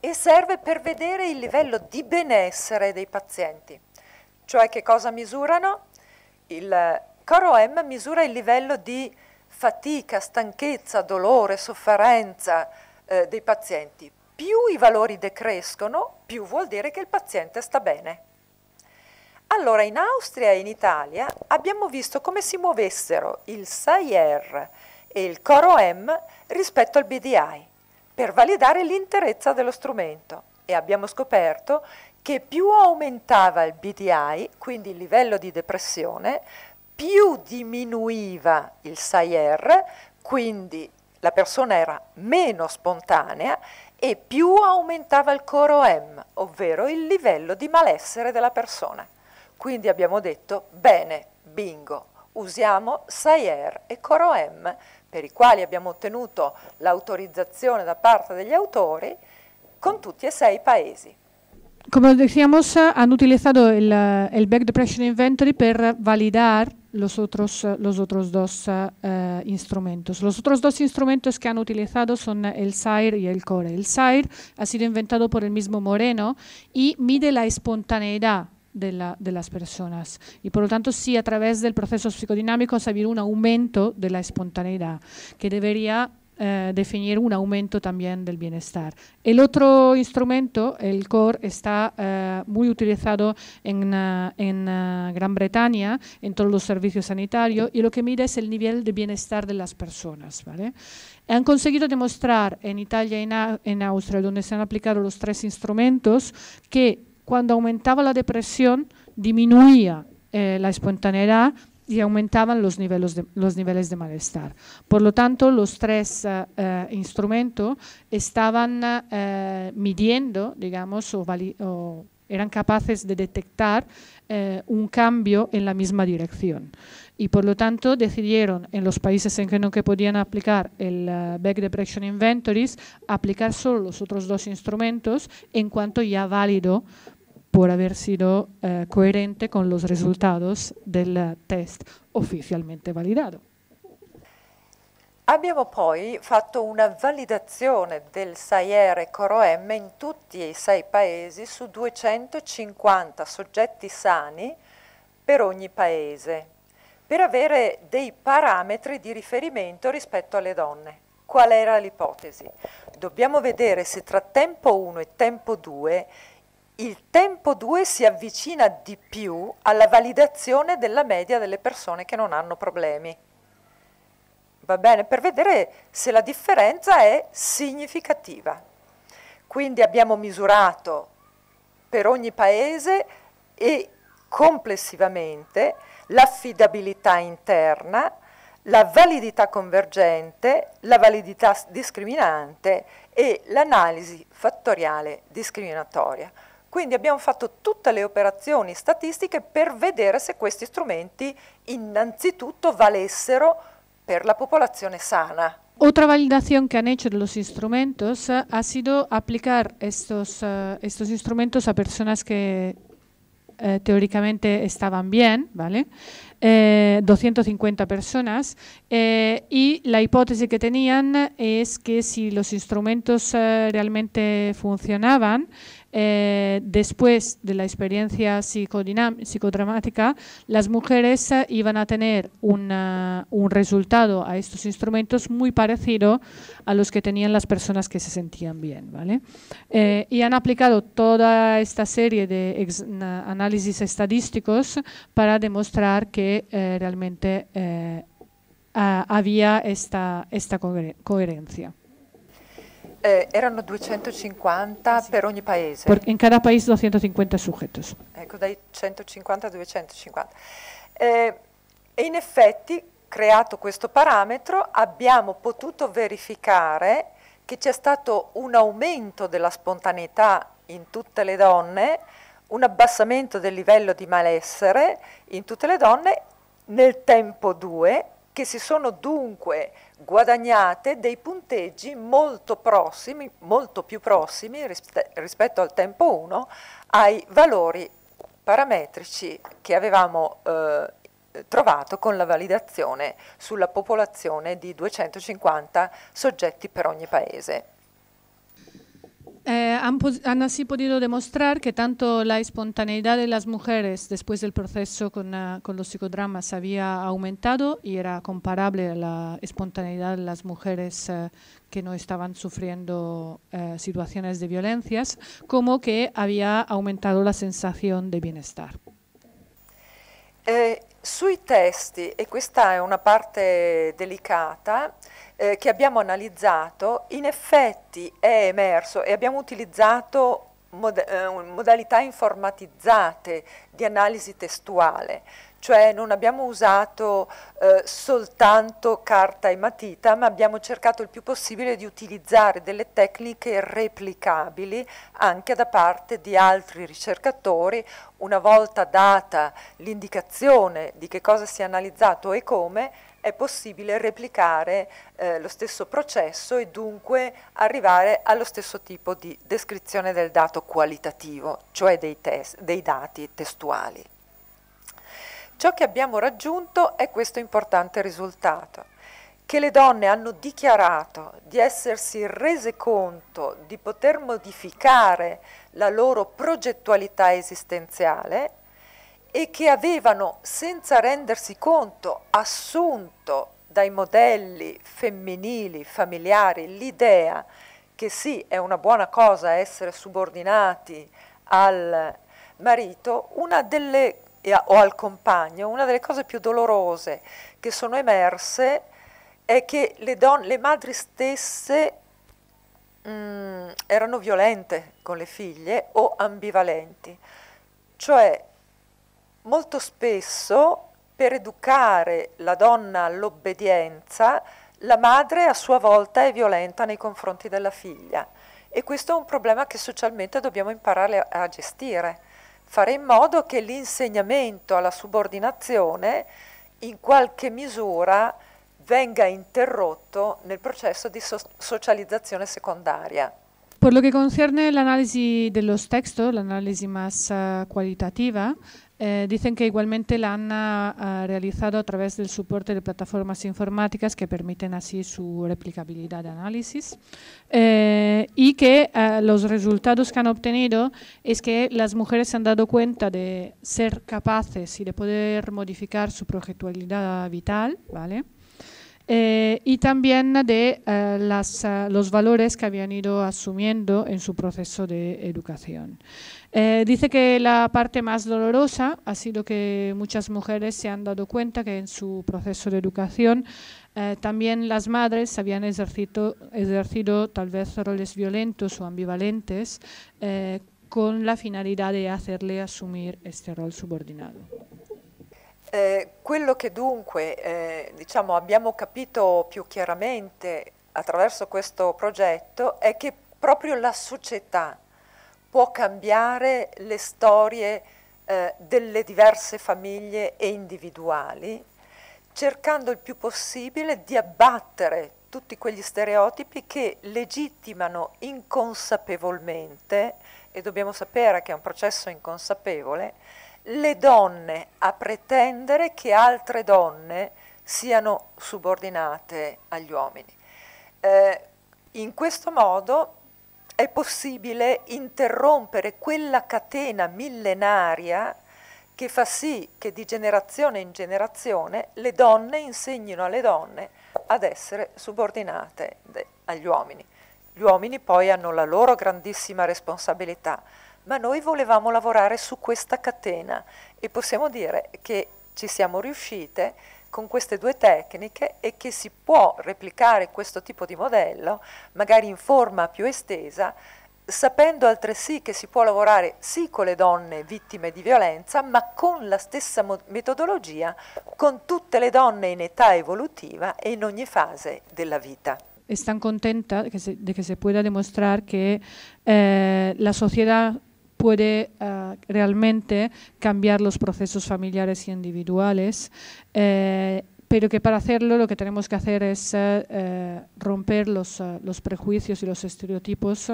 e serve per vedere il livello di benessere dei pazienti. Cioè che cosa misurano? Il coro M misura il livello di fatica, stanchezza, dolore, sofferenza eh, dei pazienti. Più i valori decrescono, più vuol dire che il paziente sta bene. Allora, in Austria e in Italia abbiamo visto come si muovessero il SAIR e il coro M rispetto al BDI per validare l'interezza dello strumento e abbiamo scoperto che più aumentava il BDI, quindi il livello di depressione, più diminuiva il SAIR, quindi la persona era meno spontanea e più aumentava il coro M, ovvero il livello di malessere della persona. Quindi abbiamo detto, bene, bingo, usiamo SAIR e coro M, per i quali abbiamo ottenuto l'autorizzazione da parte degli autori, con tutti e sei i paesi. Como decíamos, eh, han utilizado eh, el, Back Depression Inventory para validar los otros, eh, los otros dos instrumentos. Los otros dos instrumentos que han utilizado son el SAIR y el CORE. El SAIR ha sido inventado por el mismo Moreno y mide la espontaneidad de, de, las personas. Y por lo tanto, sí, a través del proceso psicodinámico ha habido un aumento de la espontaneidad, que debería eh, definir un aumento también del bienestar. El otro instrumento, el CORE, está eh, muy utilizado en, eh, Gran Bretaña, en todos los servicios sanitarios, y lo que mide es el nivel de bienestar de las personas. Han conseguido demostrar en Italia y en, Austria, donde se han aplicado los tres instrumentos, que cuando aumentaba la depresión, disminuía la espontaneidad y aumentaban los niveles de, malestar. Por lo tanto, los tres eh, eh, instrumentos estaban eh, midiendo, digamos, o, eran capaces de detectar un cambio en la misma dirección. Y por lo tanto decidieron en los países en que no que podían aplicar el Back Depression Inventories, aplicar solo los otros dos instrumentos en cuanto ya válido por haber sido eh, coherente con los resultados del test oficialmente validado. Abbiamo poi fatto una validazione del SAIER e CoroM in tutti i sei paesi su 250 soggetti sani per ogni paese, per avere dei parametri di riferimento rispetto alle donne. Qual era l'ipotesi? Dobbiamo vedere se tra tempo 1 e tempo 2 il tempo 2 si avvicina di più alla validazione della media delle persone che non hanno problemi. Va bene? Per vedere se la differenza è significativa. Quindi abbiamo misurato per ogni paese e complessivamente l'affidabilità interna, la validità convergente, la validità discriminante e l'analisi fattoriale discriminatoria. Quindi abbiamo fatto tutte le operazioni statistiche per vedere se questi strumenti innanzitutto valessero per la popolazione sana. Otra validación que han hecho los instrumentos ha sido aplicar estos, eh, estos instrumentos a personas que eh, teóricamente estaban bien, ¿vale? Eh, 250 personas, eh, y la hipótesis que tenían es que si los instrumentos eh, realmente funcionaban, Eh, después de la experiencia psicodramática, las mujeres eh, iban a tener un resultado a estos instrumentos muy parecido a los que tenían las personas que se sentían bien. ¿vale? Eh, y han aplicado toda esta serie de análisis estadísticos para demostrar que realmente había esta, coherencia. Eh, erano 250 ah, sí. per ogni paese. In cada paese 250 sujetos. Ecco, dai 150 a 250. Eh, e in effetti, creato questo parametro, abbiamo potuto verificare che c'è stato un aumento della spontaneità in tutte le donne, un abbassamento del livello di malessere in tutte le donne nel tempo 2 che si sono dunque guadagnate dei punteggi molto prossimi, molto più prossimi rispetto al tempo 1 ai valori parametrici che avevamo eh, trovato con la validazione sulla popolazione di 250 soggetti per ogni paese. Eh, han, así podido demostrar que tanto la espontaneidad de las mujeres después del proceso con, con los psicodramas había aumentado y era comparable a la espontaneidad de las mujeres eh, que no estaban sufriendo eh, situaciones de violencias, como que había aumentado la sensación de bienestar. Eh, sui testi, y e esta es una parte delicada, eh, che abbiamo analizzato, in effetti è emerso e abbiamo utilizzato mod eh, modalità informatizzate di analisi testuale, cioè non abbiamo usato eh, soltanto carta e matita, ma abbiamo cercato il più possibile di utilizzare delle tecniche replicabili anche da parte di altri ricercatori, una volta data l'indicazione di che cosa si è analizzato e come, è possibile replicare eh, lo stesso processo e dunque arrivare allo stesso tipo di descrizione del dato qualitativo, cioè dei, test, dei dati testuali. Ciò che abbiamo raggiunto è questo importante risultato che le donne hanno dichiarato di essersi rese conto di poter modificare la loro progettualità esistenziale e che avevano, senza rendersi conto, assunto dai modelli femminili, familiari, l'idea che sì, è una buona cosa essere subordinati al marito, delle, o al compagno, una delle cose più dolorose che sono emerse è che le, don, le madri stesse mh, mm, erano violente con le figlie o ambivalenti, cioè molto spesso per educare la donna all'obbedienza, la madre a sua volta è violenta nei confronti della figlia e questo è un problema che socialmente dobbiamo imparare a gestire, fare in modo che l'insegnamento alla subordinazione in qualche misura venga interrotto nel processo di so socializzazione secondaria. Per lo che concerne l'analisi dello testo, l'analisi massa qualitativa, Eh, dicen que igualmente la han realizado a través del soporte de plataformas informáticas que permiten así su replicabilidad de análisis eh, y que eh, los resultados que han obtenido es que las mujeres se han dado cuenta de ser capaces y de poder modificar su proyectualidad vital, ¿vale? y también de los valores que habían ido asumiendo en su proceso de educación. Eh, dice que la parte más dolorosa ha sido que muchas mujeres se han dado cuenta que en su proceso de educación eh, también las madres habían ejercido tal vez roles violentos o ambivalentes eh, con la finalidad de hacerle asumir este rol subordinado. Eh, quello che dunque diciamo, abbiamo capito più chiaramente attraverso questo proyecto es que, proprio la società può cambiare le storie eh, delle diverse famiglie e individuali, cercando il più possibile di abbattere tutti quegli stereotipi che legittimano inconsapevolmente, e dobbiamo sapere che è un processo inconsapevole, le donne a pretendere che altre donne siano subordinate agli uomini. Eh, in questo modo è possibile interrompere quella catena millenaria che fa sì che di generazione in generazione le donne insegnino alle donne ad essere subordinate agli uomini. Gli uomini poi hanno la loro grandissima responsabilità, ma noi volevamo lavorare su questa catena e possiamo dire che ci siamo riuscite con queste due tecniche e che si può replicare questo tipo di modello, magari in forma più estesa, sapendo altresì che si può lavorare sì con le donne vittime di violenza, ma con la stessa metodologia con tutte le donne in età evolutiva e in ogni fase della vita. Están contenta de que se pueda demostrar que eh, la sociedad puede eh, realmente cambiar los procesos familiares y individuales, eh, pero que para hacerlo lo que tenemos que hacer es eh, romper los, prejuicios y los estereotipos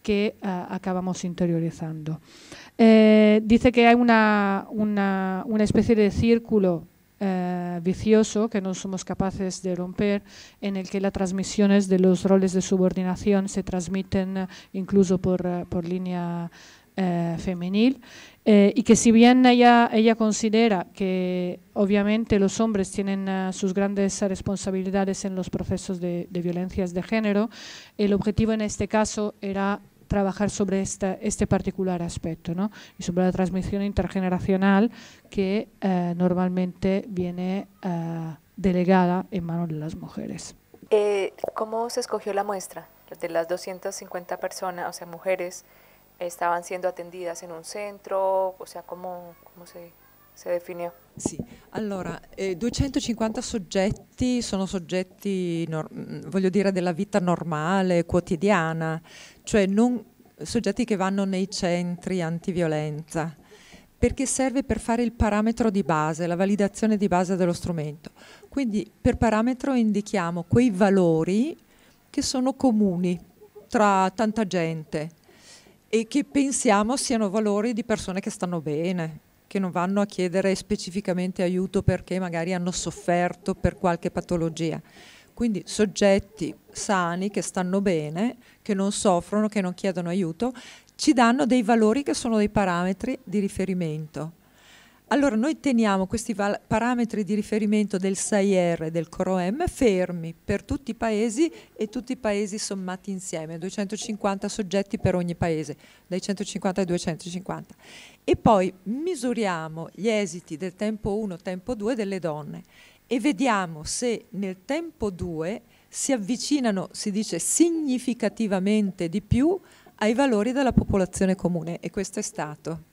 que acabamos interiorizando. dice que hay una, especie de círculo vicioso que no somos capaces de romper, en el que las transmisiones de los roles de subordinación se transmiten incluso por, por línea eh, femenil eh, y que si bien ella, considera que obviamente los hombres tienen eh, sus grandes responsabilidades en los procesos de, violencias de género, el objetivo en este caso era trabajar sobre esta, este particular aspecto y sobre la transmisión intergeneracional que normalmente viene delegada en manos de las mujeres. ¿Cómo se escogió la muestra de las 250 personas, o sea, mujeres? estaban siendo atendidas en un centro, o sea, ¿cómo, cómo se, se definió? Sì, allora, eh, 250 soggetti sono soggetti, no, voglio dire, della vita normale, quotidiana, cioè non, soggetti che vanno nei centri antiviolenza, perché serve per fare il parametro di base, la validazione di base dello strumento. Quindi per parametro indichiamo quei valori che sono comuni tra tanta gente, e che pensiamo siano valori di persone che stanno bene, che non vanno a chiedere specificamente aiuto perché magari hanno sofferto per qualche patologia. Quindi soggetti sani, che stanno bene, che non soffrono, che non chiedono aiuto, ci danno dei valori che sono dei parametri di riferimento allora noi teniamo questi parametri di riferimento del SAIR e del CROEM fermi per tutti i paesi e tutti i paesi sommati insieme, 250 soggetti per ogni paese, dai 150 ai 250. E poi misuriamo gli esiti del tempo 1, tempo 2 delle donne e vediamo se nel tempo 2 si avvicinano, si dice significativamente di più ai valori della popolazione comune e questo è stato.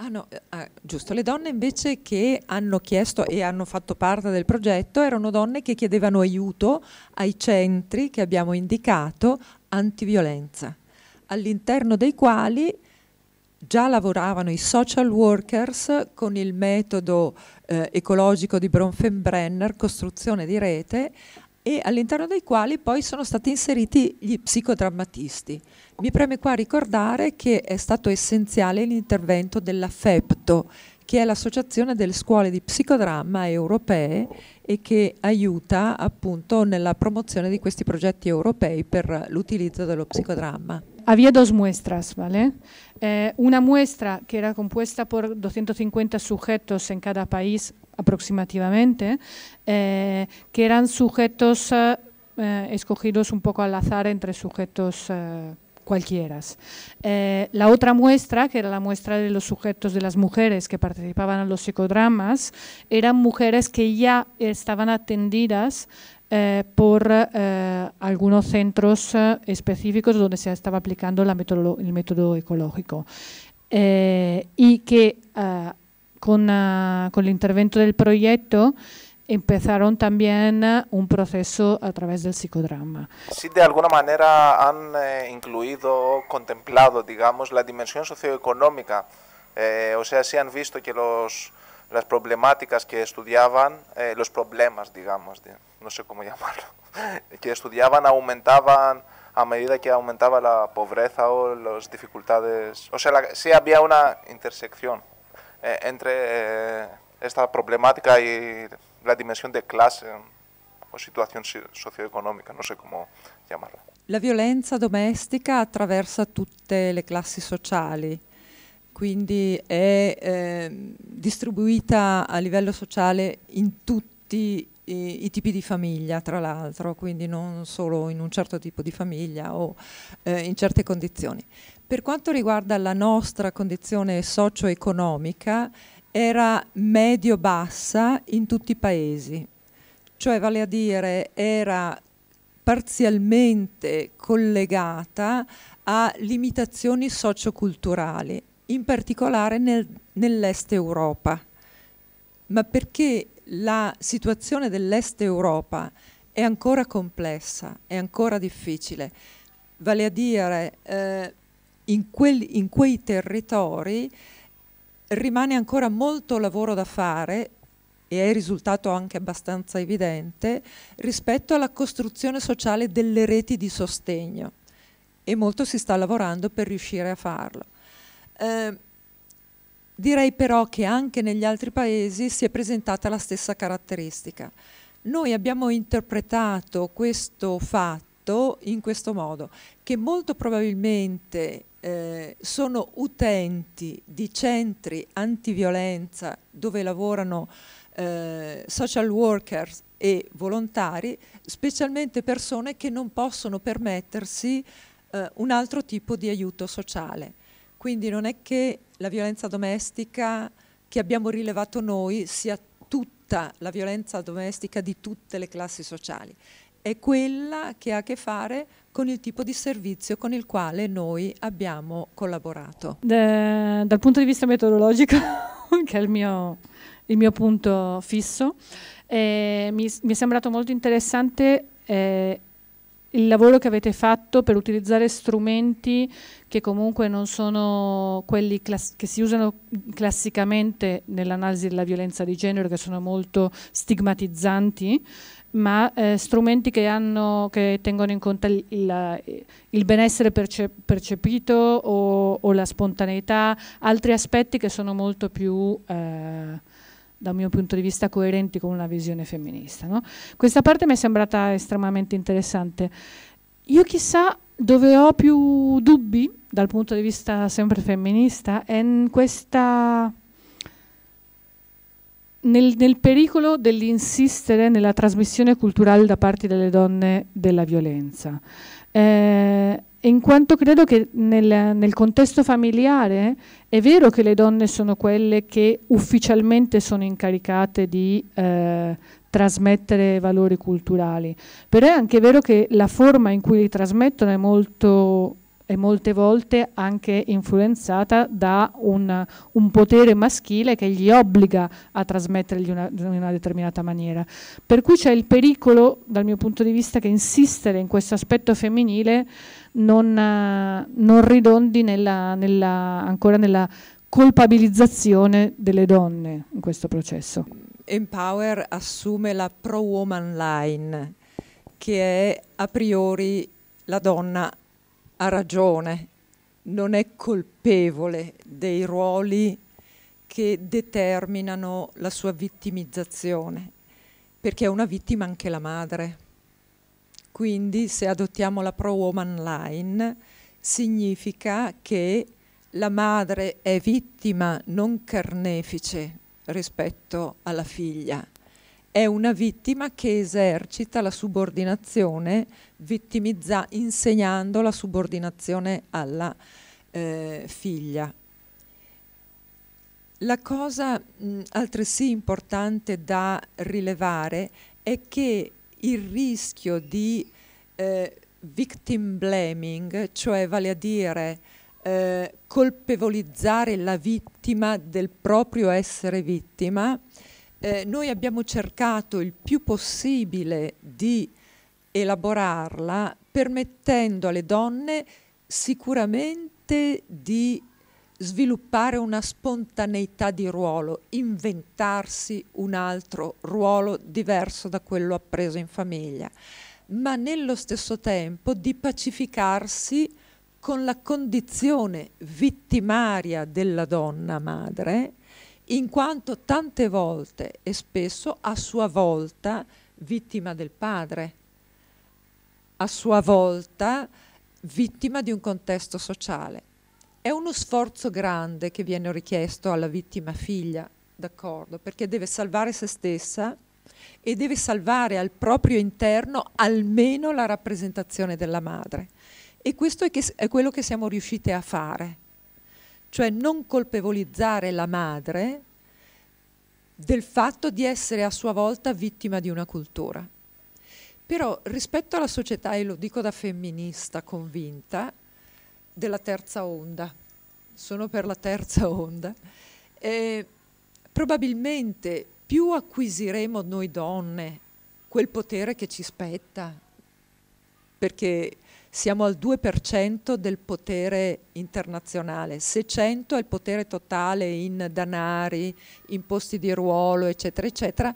Ah, no, eh, ah, giusto, le donne invece che hanno chiesto e hanno fatto parte del progetto erano donne che chiedevano aiuto ai centri che abbiamo indicato antiviolenza, all'interno dei quali già lavoravano i social workers con il metodo eh, ecologico di Bronfenbrenner, costruzione di rete, e all'interno dei quali poi sono stati inseriti gli psicodrammatisti. Mi preme qua ricordare che è stato essenziale l'intervento della FEPTO, che è l'associazione delle scuole di psicodramma europee e che aiuta appunto nella promozione di questi progetti europei per l'utilizzo dello psicodramma. Había dos muestras, ¿vale? Eh, una muestra que era compuesta por 250 sujetos en cada país aproximativamente, eh, que eran sujetos eh, eh, escogidos un poco al azar entre sujetos cualquiera. la otra muestra, que era la muestra de los sujetos de las mujeres que participaban en los psicodramas, eran mujeres que ya estaban atendidas por algunos centros específicos donde se estaba aplicando el método ecológico y que con, con el intervento del proyecto empezaron también un proceso a través del psicodrama. Sí, de alguna manera han eh, incluido, contemplado, digamos, la dimensión socioeconómica. Eh, o sea, si han visto que los, las problemáticas que estudiaban, eh, los problemas, digamos, no sé cómo llamarlo, que estudiaban aumentaban a medida que aumentaba la pobreza o las dificultades. O sea, si había una intersección. Eh, entre eh, esta problemática y la dimensión de clase mm, o situación socioeconómica, no sé cómo llamarla. La violenza domestica attraversa tutte le classi sociali, quindi è eh, distribuita a livello sociale in tutti i, i tipi di famiglia, tra l'altro, quindi non solo in un certo tipo di famiglia o eh, in certe condizioni. Per quanto riguarda la nostra condizione socio-economica, era medio-bassa in tutti i paesi, cioè vale a dire era parzialmente collegata a limitazioni socioculturali, in particolare nel, nell'est Europa. Ma perché la situazione dell'Est Europa è ancora complessa, è ancora difficile. Vale a dire, eh, in, quel, in quei territori rimane ancora molto lavoro da fare e è risultato anche abbastanza evidente rispetto alla costruzione sociale delle reti di sostegno e molto si sta lavorando per riuscire a farlo. Eh, Direi però che anche negli altri paesi si è presentata la stessa caratteristica. Noi abbiamo interpretato questo fatto in questo modo, che molto probabilmente eh, sono utenti di centri antiviolenza dove lavorano eh, social workers e volontari, specialmente persone che non possono permettersi eh, un altro tipo di aiuto sociale. Quindi non è che la violenza domestica che abbiamo rilevato noi sia tutta la violenza domestica di tutte le classi sociali, è quella che ha a che fare con il tipo di servizio con il quale noi abbiamo collaborato. De, dal punto di vista metodologico, che è il mio, il mio punto fisso, eh, mi, mi, è sembrato molto interessante eh, il lavoro che avete fatto per utilizzare strumenti che comunque non sono quelli che si usano classicamente nell'analisi della violenza di genere, che sono molto stigmatizzanti, ma eh, strumenti che, hanno, che, tengono in conto il, il, il benessere perce percepito o, o, la spontaneità, altri aspetti che sono molto più... Eh, dal mio punto di vista coerenti con una visione femminista. No? Questa parte mi è sembrata estremamente interessante. Io chissà dove ho più dubbi dal punto di vista sempre femminista è questa nel, nel, pericolo dell'insistere nella trasmissione culturale da parte delle donne della violenza. Eh, in quanto credo che nel, nel, contesto familiare è vero che le donne sono quelle che ufficialmente sono incaricate di eh, trasmettere valori culturali, però è anche vero che la forma in cui li trasmettono è molto e molte volte anche influenzata da un, un potere maschile che gli obbliga a trasmettergli una, in una determinata maniera. Per cui c'è il pericolo, dal mio punto di vista, che insistere in questo aspetto femminile non, eh, non ridondi nella, nella, ancora nella colpabilizzazione delle donne in questo processo. Empower assume la pro-woman line, che è a priori la donna ha ragione, non è colpevole dei ruoli che determinano la sua vittimizzazione, perché è una vittima anche la madre. Quindi se adottiamo la pro-woman line significa che la madre è vittima non carnefice rispetto alla figlia, è una vittima che esercita la subordinazione, insegnando la subordinazione alla eh, figlia. La cosa mh, altresì importante da rilevare è che il rischio di eh, victim blaming, cioè vale a dire eh, colpevolizzare la vittima del proprio essere vittima, eh, noi abbiamo cercato il più possibile di elaborarla permettendo alle donne sicuramente di sviluppare una spontaneità di ruolo, inventarsi un altro ruolo diverso da quello appreso in famiglia, ma nello stesso tempo di pacificarsi con la condizione vittimaria della donna madre in quanto tante volte e spesso a sua volta vittima del padre, a sua volta vittima di un contesto sociale. È uno sforzo grande che viene richiesto alla vittima figlia, d'accordo, perché deve salvare se stessa e deve salvare al proprio interno almeno la rappresentazione della madre. E questo è, che, è quello che siamo riuscite a fare cioè non colpevolizzare la madre del fatto di essere a sua volta vittima di una cultura. Però rispetto alla società, e lo dico da femminista convinta, della terza onda, sono per la terza onda, eh, probabilmente più acquisiremo noi donne quel potere che ci spetta, perché siamo al 2% del potere internazionale, 600 è il potere totale in danari, in posti di ruolo, eccetera, eccetera,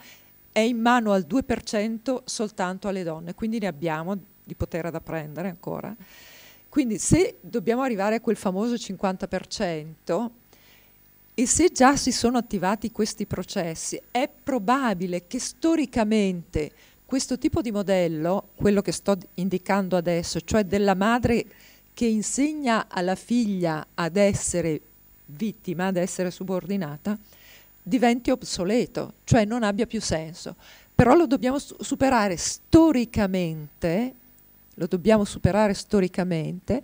è in mano al 2% soltanto alle donne, quindi ne abbiamo di potere da prendere ancora. Quindi se dobbiamo arrivare a quel famoso 50% e se già si sono attivati questi processi, è probabile che storicamente questo tipo di modello, quello che sto indicando adesso, cioè della madre che insegna alla figlia ad essere vittima, ad essere subordinata, diventi obsoleto, cioè non abbia più senso. Però lo dobbiamo superare storicamente, lo dobbiamo superare storicamente,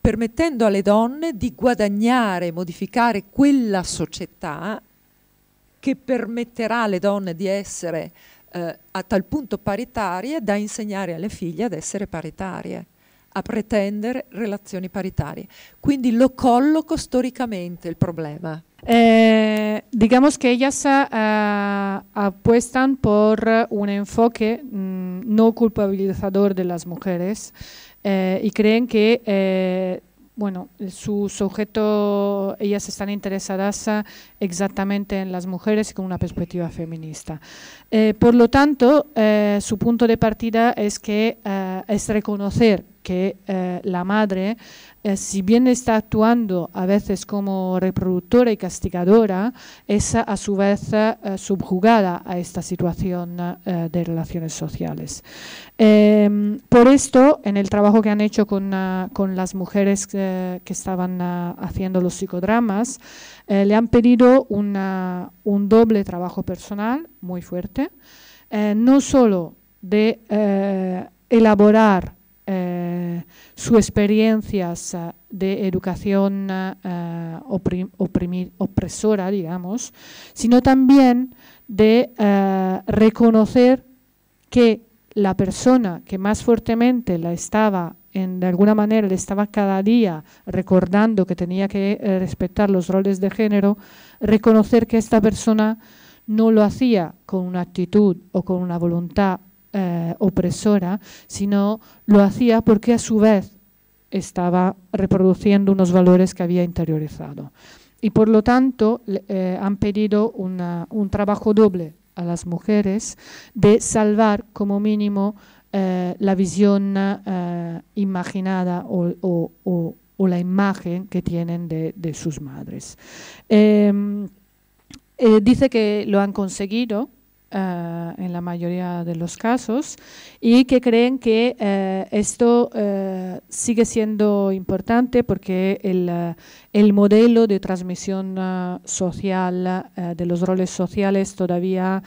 permettendo alle donne di guadagnare modificare quella società che permetterà alle donne di essere eh, a tal punto paritarie da insegnare alle figlie ad essere paritarie, a pretendere relazioni paritarie. Quindi lo colloco storicamente il problema. Eh, digamos que ellas eh, apuestan por un enfoque mm, no culpabilizador de las mujeres eh, y creen que eh, bueno, su sujeto, ellas están interesadas exactamente en las mujeres y con una perspectiva feminista. Eh, por lo tanto, eh, su punto de partida es que eh, es reconocer que eh, la madre, eh, si bien está actuando a veces como reproductora y castigadora, es a su vez eh, subjugada a esta situación de relaciones sociales. Em, por esto, en el trabajo que han hecho con, las mujeres que estaban haciendo los psicodramas, le han pedido un doble trabajo personal muy fuerte, no solo de elaborar eh, sus experiencias de educación eh, opresora, digamos, sino también de eh, reconocer que la persona que más fuertemente la estaba, en, de alguna manera, le estaba cada día recordando que tenía que eh, respetar los roles de género, reconocer que esta persona no lo hacía con una actitud o con una voluntad eh, opresora, sino lo hacía porque a su vez estaba reproduciendo unos valores que había interiorizado. Y por lo tanto eh, han pedido un trabajo doble a las mujeres de salvar como mínimo eh, la visión imaginada o, la imagen que tienen de sus madres. Em, dice que lo han conseguido, eh, en la mayoría de los casos y que creen que eh, esto eh, sigue siendo importante porque el, el modelo de transmisión social de los roles sociales todavía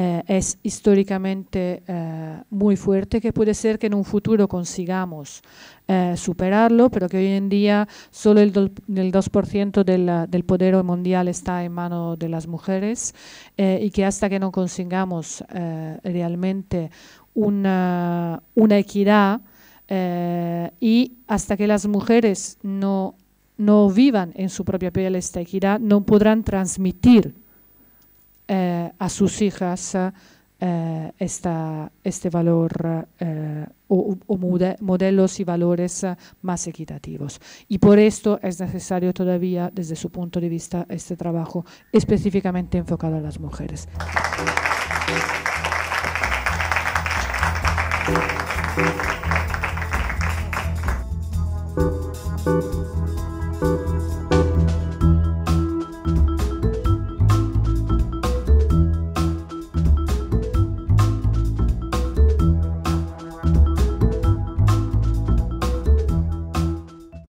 eh, es históricamente eh, muy fuerte, que puede ser que en un futuro consigamos eh, superarlo, pero que hoy en día solo el, 2% del, poder mundial está en manos de las mujeres y que hasta que no consigamos realmente una, equidad y hasta que las mujeres no, no vivan en su propia piel esta equidad, no podrán transmitir eh, a sus hijas eh, este valor eh, o, o modelos y valores más equitativos. Y por esto es necesario todavía, desde su punto de vista, este trabajo específicamente enfocado a las mujeres.